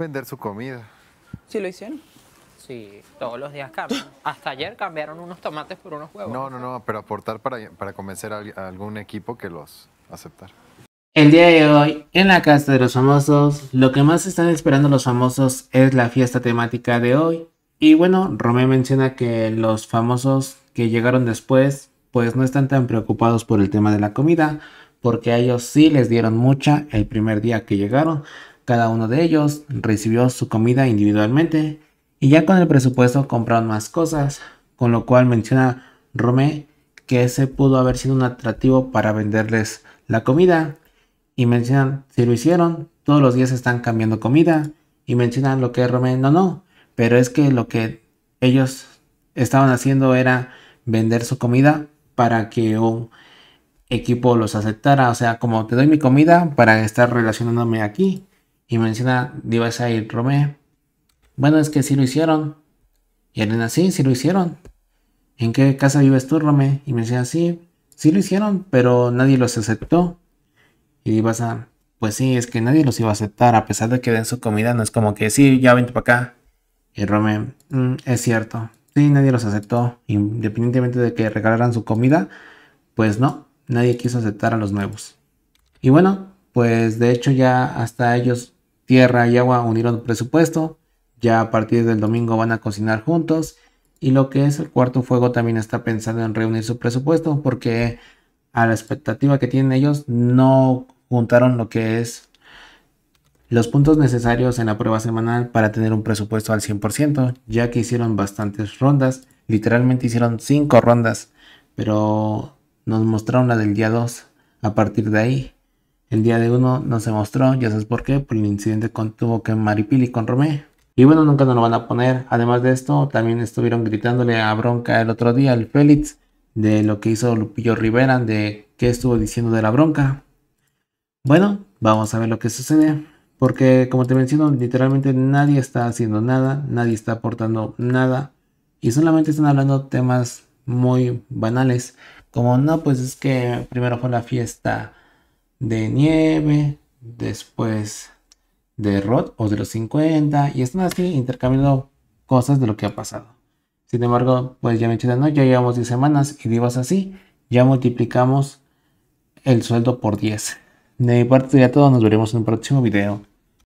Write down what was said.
Vender su comida. Sí, lo hicieron. Sí, todos los días cambian. Hasta ayer cambiaron unos tomates por unos huevos. No, no, no, pero aportar para, para convencer a, a algún equipo que los aceptara. El día de hoy, en la casa de los famosos, lo que más están esperando los famosos es la fiesta temática de hoy. Y bueno, Romé menciona que los famosos que llegaron después, pues no están tan preocupados por el tema de la comida, porque a ellos sí les dieron mucha el primer día que llegaron. Cada uno de ellos recibió su comida individualmente y ya con el presupuesto compraron más cosas, con lo cual menciona Romé que ese pudo haber sido un atractivo para venderles la comida y mencionan si lo hicieron, todos los días están cambiando comida y mencionan lo que Romé no, no, pero es que lo que ellos estaban haciendo era vender su comida para que un equipo los aceptara, o sea, como te doy mi comida para estar relacionándome aquí y menciona a ir Romé. Bueno, es que sí lo hicieron. Y Elena, sí, sí lo hicieron. ¿En qué casa vives tú, Romé? Y me decía, sí, sí lo hicieron, pero nadie los aceptó. Y a pues sí, es que nadie los iba a aceptar, a pesar de que den su comida, no es como que sí, ya vente para acá. Y Romé, mm, es cierto, sí, nadie los aceptó, independientemente de que regalaran su comida, pues no, nadie quiso aceptar a los nuevos. Y bueno, pues de hecho ya hasta ellos Tierra y agua unieron presupuesto. Ya a partir del domingo van a cocinar juntos. Y lo que es el cuarto fuego también está pensando en reunir su presupuesto porque a la expectativa que tienen ellos no juntaron lo que es los puntos necesarios en la prueba semanal para tener un presupuesto al 100%, ya que hicieron bastantes rondas, literalmente hicieron 5 rondas, pero nos mostraron la del día 2 a partir de ahí el día de uno no se mostró, ya sabes por qué, por el incidente que tuvo que Maripili con Romé. Y bueno, nunca nos lo van a poner. Además de esto, también estuvieron gritándole a Bronca el otro día, al Félix, de lo que hizo Lupillo Rivera, de qué estuvo diciendo de la Bronca. Bueno, vamos a ver lo que sucede. Porque como te menciono, literalmente nadie está haciendo nada, nadie está aportando nada. Y solamente están hablando temas muy banales. Como no, pues es que primero fue la fiesta de nieve, después de rot o de los 50, y están así intercambiando cosas de lo que ha pasado. Sin embargo, pues ya me no, ya llevamos 10 semanas y vivas así, ya multiplicamos el sueldo por 10. De mi parte ya todo, nos veremos en un próximo video.